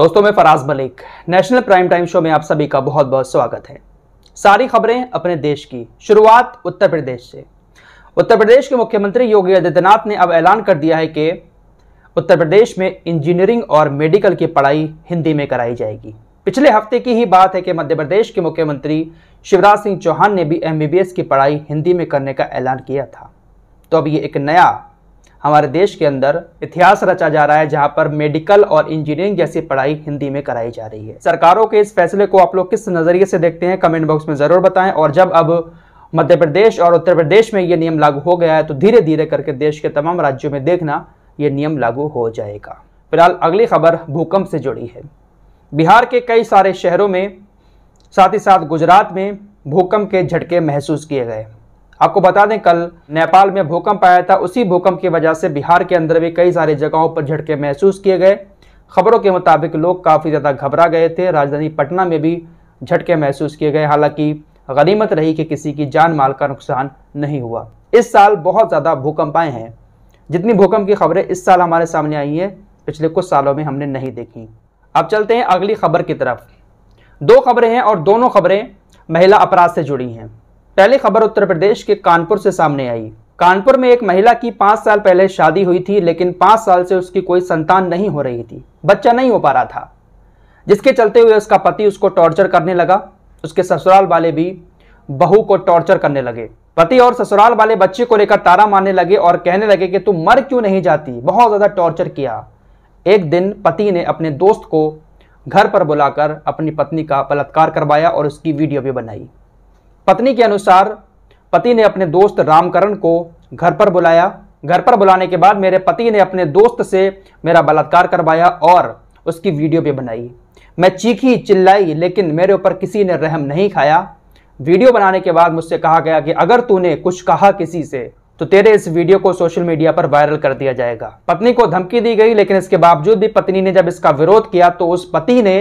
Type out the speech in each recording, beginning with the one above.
दोस्तों मैं Faraz Malik national prime time show में आप सभी का बहुत बहुत स्वागत है सारी खबरें अपने देश की शुरुआत उत्तर प्रदेश से उत्तर प्रदेश के मुख्यमंत्री योगी आदित्यनाथ ने अब ऐलान कर दिया है कि उत्तर प्रदेश में इंजीनियरिंग और मेडिकल की पढ़ाई हिंदी में कराई जाएगी पिछले हफ्ते की ही बात है कि मध्य प्रदेश के मुख्यमंत्री शिवराज सिंह चौहान ने भी एम की पढ़ाई हिंदी में करने का ऐलान किया था तो अब ये एक नया हमारे देश के अंदर इतिहास रचा जा रहा है जहाँ पर मेडिकल और इंजीनियरिंग जैसी पढ़ाई हिंदी में कराई जा रही है सरकारों के इस फैसले को आप लोग किस नज़रिए से देखते हैं कमेंट बॉक्स में ज़रूर बताएं और जब अब मध्य प्रदेश और उत्तर प्रदेश में ये नियम लागू हो गया है तो धीरे धीरे करके देश के तमाम राज्यों में देखना ये नियम लागू हो जाएगा फिलहाल अगली खबर भूकंप से जुड़ी है बिहार के कई सारे शहरों में साथ ही साथ गुजरात में भूकंप के झटके महसूस किए गए आपको बता दें कल नेपाल में भूकंप आया था उसी भूकंप की वजह से बिहार के अंदर भी कई सारी जगहों पर झटके महसूस किए गए खबरों के मुताबिक लोग काफ़ी ज़्यादा घबरा गए थे राजधानी पटना में भी झटके महसूस किए गए हालांकि गनीमत रही कि किसी की जान माल का नुकसान नहीं हुआ इस साल बहुत ज़्यादा भूकंप आए हैं जितनी भूकंप की खबरें इस साल हमारे सामने आई हैं पिछले कुछ सालों में हमने नहीं देखी अब चलते हैं अगली खबर की तरफ दो खबरें हैं और दोनों खबरें महिला अपराध से जुड़ी हैं पहली खबर उत्तर प्रदेश के कानपुर से सामने आई कानपुर में एक महिला की पांच साल पहले शादी हुई थी लेकिन पांच साल से उसकी कोई संतान नहीं हो रही थी बच्चा नहीं हो पा रहा था जिसके चलते हुए उसका पति उसको टॉर्चर करने लगा उसके ससुराल वाले भी बहू को टॉर्चर करने लगे पति और ससुराल वाले बच्चे को लेकर तारा मारने लगे और कहने लगे कि तू मर क्यों नहीं जाती बहुत ज़्यादा टॉर्चर किया एक दिन पति ने अपने दोस्त को घर पर बुलाकर अपनी पत्नी का बलात्कार करवाया और उसकी वीडियो भी बनाई पत्नी के अनुसार पति ने अपने दोस्त रामकरण को घर पर बुलाया घर पर बुलाने के बाद मेरे पति ने अपने दोस्त से मेरा बलात्कार करवाया और उसकी वीडियो भी बनाई मैं चीखी चिल्लाई लेकिन मेरे ऊपर किसी ने रहम नहीं खाया वीडियो बनाने के बाद मुझसे कहा गया कि अगर तूने कुछ कहा किसी से तो तेरे इस वीडियो को सोशल मीडिया पर वायरल कर दिया जाएगा पत्नी को धमकी दी गई लेकिन इसके बावजूद भी पत्नी ने जब इसका विरोध किया तो उस पति ने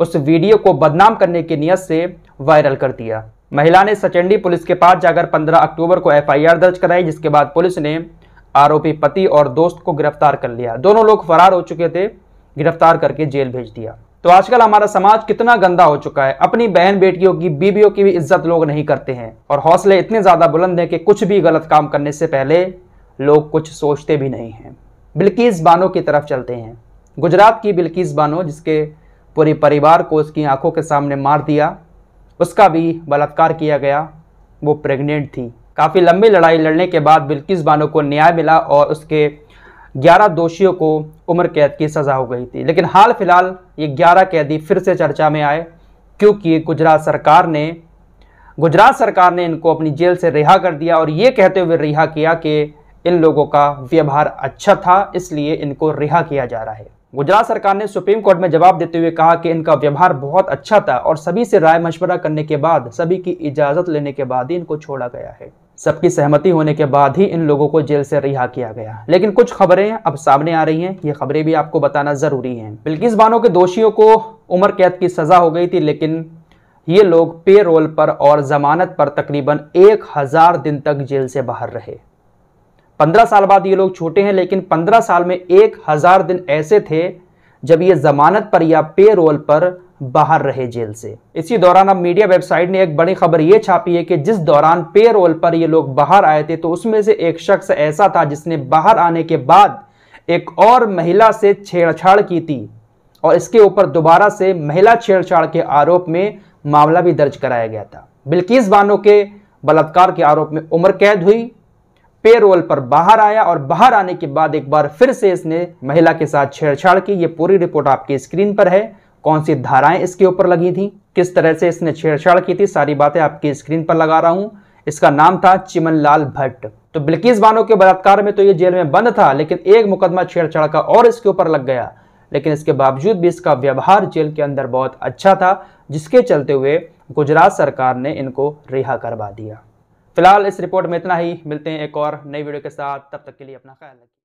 उस वीडियो को बदनाम करने की नीयत से वायरल कर दिया महिला ने सचेंडी पुलिस के पास जाकर 15 अक्टूबर को एफआईआर दर्ज कराई जिसके बाद पुलिस ने आरोपी पति और दोस्त को गिरफ्तार कर लिया दोनों लोग फरार हो चुके थे गिरफ्तार करके जेल भेज दिया तो आजकल हमारा समाज कितना गंदा हो चुका है अपनी बहन बेटियों की बीबियों की भी इज्जत लोग नहीं करते हैं और हौसले इतने ज़्यादा बुलंद हैं कि कुछ भी गलत काम करने से पहले लोग कुछ सोचते भी नहीं हैं बिल्किस बानो की तरफ चलते हैं गुजरात की बिल्किस बानो जिसके पूरे परिवार को उसकी आंखों के सामने मार दिया उसका भी बलात्कार किया गया वो प्रेग्नेंट थी काफ़ी लंबी लड़ाई लड़ने के बाद बिल्किस बानो को न्याय मिला और उसके 11 दोषियों को उम्र कैद की सज़ा हो गई थी लेकिन हाल फिलहाल ये 11 कैदी फिर से चर्चा में आए क्योंकि गुजरात सरकार ने गुजरात सरकार ने इनको अपनी जेल से रिहा कर दिया और ये कहते हुए रिहा किया कि इन लोगों का व्यवहार अच्छा था इसलिए इनको रिहा किया जा रहा है गुजरात सरकार ने सुप्रीम कोर्ट में जवाब देते हुए कहा कि इनका व्यवहार बहुत अच्छा था और सभी से राय मशवरा करने के बाद सभी की इजाजत लेने के बाद ही इनको छोड़ा गया है सबकी सहमति होने के बाद ही इन लोगों को जेल से रिहा किया गया लेकिन कुछ खबरें अब सामने आ रही हैं ये खबरें भी आपको बताना जरूरी हैं बिल्किस बानो के दोषियों को उम्र कैद की सजा हो गई थी लेकिन ये लोग पे रोल पर और जमानत पर तकरीबन एक हजार दिन तक जेल से बाहर रहे पंद्रह साल बाद ये लोग छोटे हैं लेकिन पंद्रह साल में एक हज़ार दिन ऐसे थे जब ये जमानत पर या पे रोल पर बाहर रहे जेल से इसी दौरान अब मीडिया वेबसाइट ने एक बड़ी खबर ये छापी है कि जिस दौरान पे रोल पर ये लोग बाहर आए थे तो उसमें से एक शख्स ऐसा था जिसने बाहर आने के बाद एक और महिला से छेड़छाड़ की थी और इसके ऊपर दोबारा से महिला छेड़छाड़ के आरोप में मामला भी दर्ज कराया गया था बिल्किस बानो के बलात्कार के आरोप में उम्र कैद हुई पेरोल पर बाहर आया और बाहर आने के बाद एक बार फिर से इसने महिला के साथ छेड़छाड़ की ये पूरी रिपोर्ट आपकी स्क्रीन पर है कौन सी धाराएं इसके ऊपर लगी थी किस तरह से इसने छेड़छाड़ की थी सारी बातें आपकी स्क्रीन पर लगा रहा हूं इसका नाम था चिमनलाल भट्ट तो बिल्किस बानो के बलात्कार में तो ये जेल में बंद था लेकिन एक मुकदमा छेड़छाड़ का और इसके ऊपर लग गया लेकिन इसके बावजूद भी इसका व्यवहार जेल के अंदर बहुत अच्छा था जिसके चलते हुए गुजरात सरकार ने इनको रिहा करवा दिया फिलहाल इस रिपोर्ट में इतना ही मिलते हैं एक और नई वीडियो के साथ तब तक के लिए अपना ख्याल रखिए